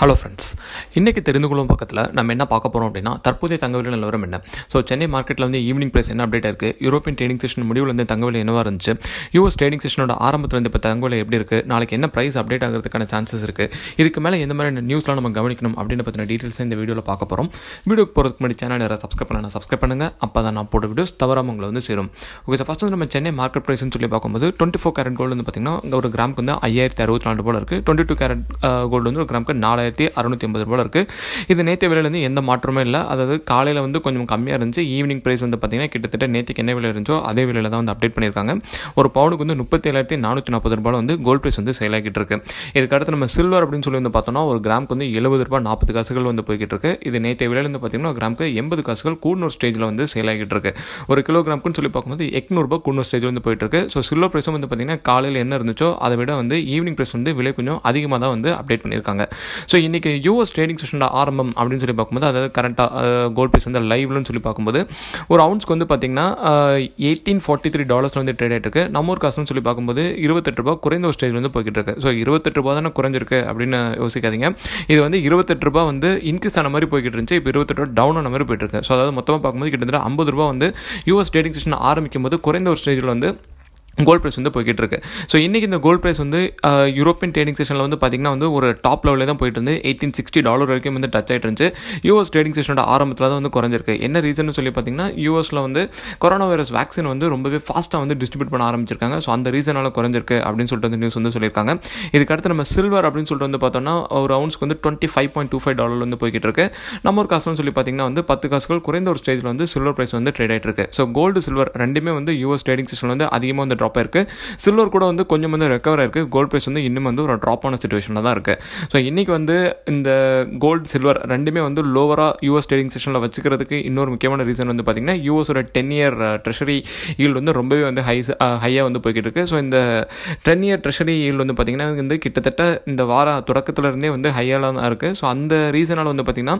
hello friends இன்றைக்கி தெரிந்து கொள்ளும் பக்கத்தில் நம்ம என்ன பார்க்க போகிறோம் அப்படின்னா தற்போதைய தங்கவிலை நிலவரம் என்ன ஸோ சென்னை மார்க்கெட்டில் வந்து ஈவினிங் ப்ரைஸ் என்ன அப்டேட் இருக்குது யூரோப்பியன் ட்ரேடிங் செஷன் முடிவில் வந்து தங்கவிலை என்னவாக இருந்துச்சு யூஎஸ் ட்ரேடிங் செஷனோட ஆரம்பத்தில் வந்து இப்போ தங்கவிலை எப்படி இருக்குது நாளைக்கு என்ன ப்ரைஸ் அப்டேட் ஆகிறதுக்கான சான்சஸ் இருக்குது இதுக்கு மேலே எந்த மாதிரி நியூஸ்லாம் நம்ம கவனிக்கணும் அப்படின்னு பற்றின டீட்டெயில்ஸ் இந்த வீடியோவில் பார்க்க போகிறோம் வீடியோக்கு போகிறதுக்கு முன்னாடி சேனல் யாராவது சப்ஸ்கிரைப் பண்ணால் சப்ஸ்கிரைப் பண்ணுங்கள் அப்போ தான் நான் போட்ட வீடியோஸ் தவறாமல் உங்களை வந்து சேரும் ஓகே சார் ஃபஸ்ட் வந்து நம்ம சென்னை மார்க்கெட் ப்ரைஸ்னு சொல்லி பார்க்கும்போது டுவெண்ட்டி ஃபோர் கேரட் கோல்டு வந்து பார்த்திங்கன்னா ஒரு கிராமுக்கு வந்து ஐயாயிரத்தி அறுபத்தி நாலு போல் இருக்குது டுவெண்ட்டி டூ கேரட் கோல்டு வந்து ஒரு கிராமுக்கு நாலாயிரம் ஆயிரத்தி அறுநூற்றி ஐம்பது ரூபாய் இருக்குது இது நேற்று விலையிலேருந்து எந்த மாற்றமும் இல்லை அதாவது காலையில் வந்து கொஞ்சம் கம்மியாக இருந்துச்சு ஈவினிங் ப்ரைஸ் வந்து பார்த்திங்கன்னா கிட்டத்தட்ட நேற்றுக்கு என்ன விலை இருந்துச்சோ அதே விலையில் தான் வந்து அப்டேட் பண்ணியிருக்காங்க ஒரு பவுனுக்கு வந்து முப்பத்தேழாயிரத்தி நானூற்றி நாற்பது ரூபாய் வந்து கோல்ட் ப்ரைஸ் வந்து செயலாகிட்டு இருக்கு இதுக்கடுத்து நம்ம சில்வர் அப்படின்னு சொல்லி வந்து பார்த்தோம்னா ஒரு கிராமுக்கு வந்து எழுபது ரூபாய் நாற்பது காசுகள் வந்து போய்கிட்டு இருக்கு இது நேற்று விலையிலேருந்து பார்த்திங்கன்னா கிராமுக்கு எண்பது காசுகள் கூடுனூர் ஸ்டேஜில் வந்து செயலாகிட்டு இருக்கு ஒரு கிலோ கிராமுக்குன்னு சொல்லி பார்க்கும்போது எட்நூறுபா கூடுனூர் ஸ்டேஜில் வந்து போயிட்டு இருக்கு ஸோ சில்வர் ப்ரைஸும் வந்து பார்த்திங்கன்னா காலையில் என்ன இருந்துச்சோ அதை விட வந்து ஈவினிங் ப்ரைஸ் வந்து விலை கொஞ்சம் அதிகமாக தான் வந்து அப்டேட் பண்ணியிருக்காங்க ஸோ ஸோ இன்றைக்கி யூஎஸ் ட்ரேடிங் செஷனோட ஆரம்பம் அப்படின்னு சொல்லி பார்க்கும்போது அதாவது கரண்ட்டாக கோல்ட் ப்ரைஸ் வந்து லைவ்லன்னு சொல்லி பார்க்கும்போது ஒரு அவுன்ஸ்க்கு வந்து பார்த்திங்கன்னா எயிட்டீன் ஃபார்ட்டி த்ரீ டாலர்ஸில் வந்து ட்ரேட் ஆகிட்டு இருக்கு நம்ம ஒரு காசுன்னு சொல்லி பார்க்கும்போது இருபத்தெட்டு ரூபா குறைந்த ஒரு ஸ்டேஜ் வந்து போய்கிட்டு இருக்கு ஸோ இருபத்தெட்டு ரூபா தானே குறைஞ்சிருக்கு அப்படின்னு யோசிக்காதீங்க இது வந்து இருபத்தெட்டு ரூபா வந்து இன்க்ரீஸ் ஆன மாதிரி போய்கிட்டு இருந்துச்சு இப்போ இருபத்தெட்டு ரூபா டவுன் ஆன மாதிரி போயிட்டு இருக்கு ஸோ அதாவது மொத்தமாக பார்க்கும்போது கிட்டத்தட்ட ஐம்பது ரூபா வந்து யூஎஸ் ட்ரேடிங் செஷன் ஆரம்பிக்கும் போது குறைந்த ஒரு ஸ்டேஜில் வந்து கோல்ட் ப்ரைஸ் வந்து போய்கிட்டு இருக்கு ஸோ இன்றைக்கி இந்த கோல்ட் ப்ரைஸ் வந்து யூரோப்பியன் ட்ரேடிங் செஷனில் வந்து பார்த்திங்கன்னா வந்து ஒரு டாப் லெவலில் தான் போயிட்டு இருந்து எயிட்டீன் சிக்ஸ்டி டாலர் வரைக்கும் வந்து டச் ஆகிட்டு இருந்துச்சு யூஎஸ் ட்ரேடிங் செஷனோட ஆரம்பத்தில் தான் வந்து குறைஞ்சிருக்கு என்ன ரீசன் சொல்லி பார்த்தீங்கன்னா யூஎஸில் வந்து கொரோனா வைரஸ் வேக்சின் வந்து ரொம்பவே ஃபாஸ்ட்டாக வந்து டிஸ்ட்ரிபியூட் பண்ண ஆரம்பிச்சிருக்காங்க ஸோ அந்த ரீசனால் குறைஞ்சிருக்கு அப்படின்னு சொல்லிட்டு வந்து நியூஸ் வந்து சொல்லியிருக்காங்க இதுக்கடுத்து நம்ம சில்வர் அப்படின்னு சொல்லிட்டு வந்து பார்த்தோம்னா ஒரு ரவுண்ட்ஸ்க்கு வந்து twenty five point two five dollar வந்து போய்கிட்டு இருக்கு நம்ம ஒரு காசுன்னு சொல்லி பார்த்தீங்கன்னா வந்து பத்து காசுகள் குறைந்த ஒரு ஸ்டேஜில் வந்து சில்வர் ப்ரைஸ் வந்து ட்ரேட் ஆகிட்டு இருக்கு ஸோ கோல்டு சில்வர் ரெண்டுமே வந்து யூஎஸ் ட்ரேடிங் செஷன் வந்து அதிகமாக வந்து ட்ராப் ஆயிருக்கு சில்வர் கூட வந்து கொஞ்சம் வந்து ரெக்கவர் ஆயிருக்கு கோல்ட் ப்ரைஸ் வந்து இன்னும் வந்து ஒரு ட்ராப் ஆன சுச்சுவேஷனில் தான் இருக்குது ஸோ இன்றைக்கி வந்து இந்த கோல்டு சில்வர் ரெண்டுமே வந்து லோவராக யூஎஸ் ட்ரேடிங் செஷனில் வச்சுக்கிறதுக்கு இன்னொரு முக்கியமான ரீசன் வந்து பார்த்திங்கன்னா யூஎஸோட டென் இயர் ட்ரெஷரி ஈல்டு வந்து ரொம்பவே வந்து ஹை ஹையாக uh, வந்து போய்கிட்டு இருக்குது ஸோ இந்த டென் இயர் ட்ரெஷரி ஈல்டு வந்து பார்த்திங்கன்னா வந்து கிட்டத்தட்ட இந்த வார தொடக்கத்துலேருந்தே வந்து ஹையாக தான் இருக்குது ஸோ அந்த ரீசனால் வந்து பார்த்திங்கன்னா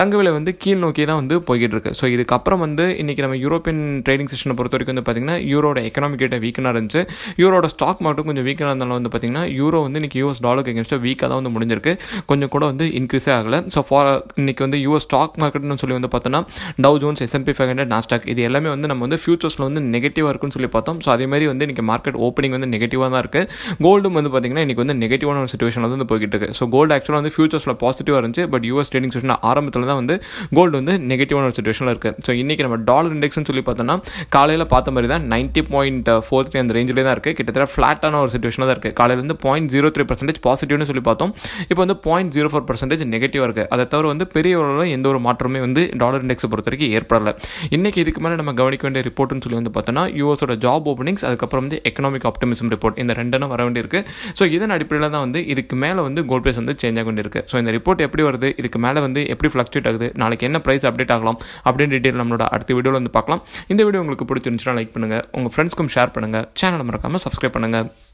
தங்க விலை வந்து கீழ் நோக்கி தான் வந்து போய்கிட்டு இருக்குது ஸோ இதுக்கப்புறம் வந்து இன்றைக்கி நம்ம யூரோப்பியன் ட்ரேடிங் செஷனை பொறுத்த வரைக்கும் வந்து பார்த்திங்கன்னா யூரோட எக்கனாமிக் டேட்டை வீக்கன் ஓப்பனாக இருந்துச்சு யூரோட ஸ்டாக் மார்க்கெட்டும் கொஞ்சம் வீக்காக இருந்தாலும் வந்து பார்த்திங்கன்னா யூரோ வந்து இன்றைக்கி யூஎஸ் டாலருக்கு எகென்ஸ்டாக வீக்காக தான் வந்து முடிஞ்சிருக்கு கொஞ்சம் கூட வந்து இன்க்ரீஸே ஆகலை ஸோ ஃபார் இன்றைக்கி வந்து யூஎஸ் ஸ்டாக் மார்க்கெட்னு சொல்லி வந்து பார்த்தோன்னா Dow Jones S and P five hundred Nasdaq இது எல்லாமே வந்து நம்ம வந்து ஃபியூச்சர்ஸில் வந்து நெகட்டிவாக இருக்குன்னு சொல்லி பார்த்தோம் ஸோ அதே மாதிரி வந்து இன்றைக்கி மார்க்கெட் ஓப்பனிங் வந்து நெகட்டிவாக தான் இருக்குது கோல்டும் வந்து பார்த்திங்கன்னா இன்றைக்கி வந்து நெகட்டிவான ஒரு சுச்சுவேஷனில் வந்து போய்கிட்டு இருக்குது ஸோ கோல்டு ஆக்சுவலாக வந்து ஃபியூச்சர்ஸில் பாசிட்டிவாக இருந்துச்சு பட் யூஎஸ் ட்ரேடிங் சுச்சுவேஷன் ஆரம்பத்தில் தான் வந்து கோல்டு வந்து நெகட்டிவான ஒரு சுச்சுவேஷனில் இருக்குது ஸோ இன்றைக்கி நம்ம டாலர் இண்டெக்ஸ்னு சொல்லி பார்த்தோன்னா காலையில் பார்த்த மாதிரி தான் நைன்ட்டி பாயிண்ட் ஃபோர் ஃபிஃப்டி அந்த ரேஞ்சிலே தான் இருக்குது கிட்டத்தட்ட ஃப்ளாட்டான ஒரு சுச்சுவேஷனாக தான் இருக்குது காலையில் வந்து பாயிண்ட் ஜீரோ த்ரீ பர்சன்டேஜ் பாசிட்டிவ்னு சொல்லி பார்த்தோம் இப்போ வந்து பாயிண்ட் ஜீரோ ஃபோர் பர்சன்டேஜ் நெகட்டிவாக இருக்குது அதை தவிர வந்து பெரிய அளவில் எந்த ஒரு மாற்றமே வந்து டாலர் இண்டெக்ஸை பொறுத்த வரைக்கும் ஏற்படலை இன்றைக்கி இதுக்கு மேலே நம்ம கவனிக்க வேண்டிய ரிப்போர்ட்னு சொல்லி வந்து பார்த்தோன்னா யூஎஸோட ஜாப் ஓப்பனிங்ஸ் அதுக்கப்புறம் வந்து எக்கனாமிக் ஆப்டிமிசம் ரிப்போர்ட் இந்த ரெண்டனும் வர வேண்டியிருக்கு ஸோ இதன் அடிப்படையில் தான் வந்து இதுக்கு மேலே வந்து கோல்ட் ப்ரைஸ் வந்து சேஞ்ச் ஆக வேண்டியிருக்கு ஸோ இந்த ரிப்போர்ட் எப்படி வருது இதுக்கு மேலே வந்து எப்படி ஃப்ளக்சுவேட் ஆகுது நாளைக்கு என்ன ப்ரைஸ் அப்டேட் ஆகலாம் அப்படின்னு டீட்டெயில் நம்மளோட அடுத்த வீடியோவில் வந்து பார்க்கலாம் இந்த வீடியோ உங்களுக்கு பிடிச்சிருந்துச்சுன்னா லைக் பண்ணுங்கள் உங்கள் ஃப்ரெண்ட்ஸ்க்கும் ஷேர் பண்ணுங்கள் சேனலை மறக்காமல் சப்ஸ்கிரைப் பண்ணுங்கள்